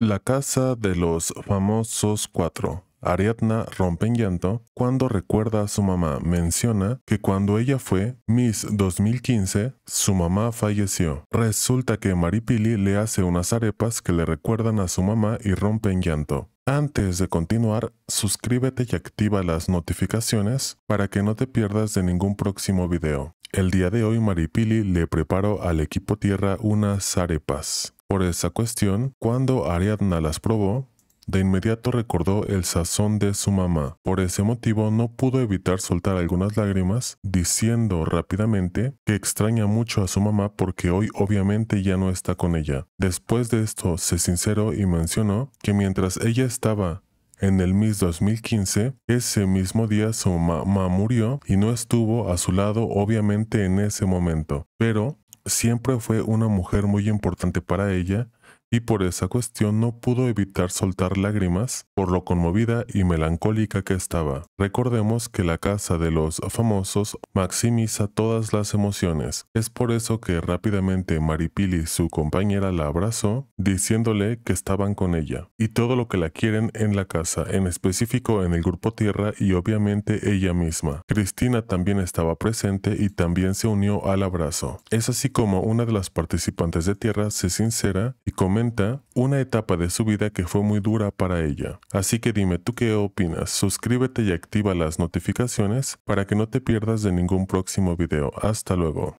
La casa de los famosos cuatro. Ariadna rompe en llanto cuando recuerda a su mamá. Menciona que cuando ella fue Miss 2015, su mamá falleció. Resulta que Maripili le hace unas arepas que le recuerdan a su mamá y rompe en llanto. Antes de continuar, suscríbete y activa las notificaciones para que no te pierdas de ningún próximo video. El día de hoy Maripili le preparó al equipo tierra unas arepas. Por esa cuestión, cuando Ariadna las probó, de inmediato recordó el sazón de su mamá. Por ese motivo no pudo evitar soltar algunas lágrimas, diciendo rápidamente que extraña mucho a su mamá porque hoy obviamente ya no está con ella. Después de esto se sinceró y mencionó que mientras ella estaba en el MIS 2015, ese mismo día su mamá murió y no estuvo a su lado obviamente en ese momento, pero siempre fue una mujer muy importante para ella y por esa cuestión no pudo evitar soltar lágrimas por lo conmovida y melancólica que estaba. Recordemos que la casa de los famosos maximiza todas las emociones. Es por eso que rápidamente Maripili, su compañera, la abrazó, diciéndole que estaban con ella y todo lo que la quieren en la casa, en específico en el grupo Tierra y obviamente ella misma. Cristina también estaba presente y también se unió al abrazo. Es así como una de las participantes de Tierra se sincera y comenta una etapa de su vida que fue muy dura para ella. Así que dime tú qué opinas, suscríbete y activa las notificaciones para que no te pierdas de ningún próximo video. Hasta luego.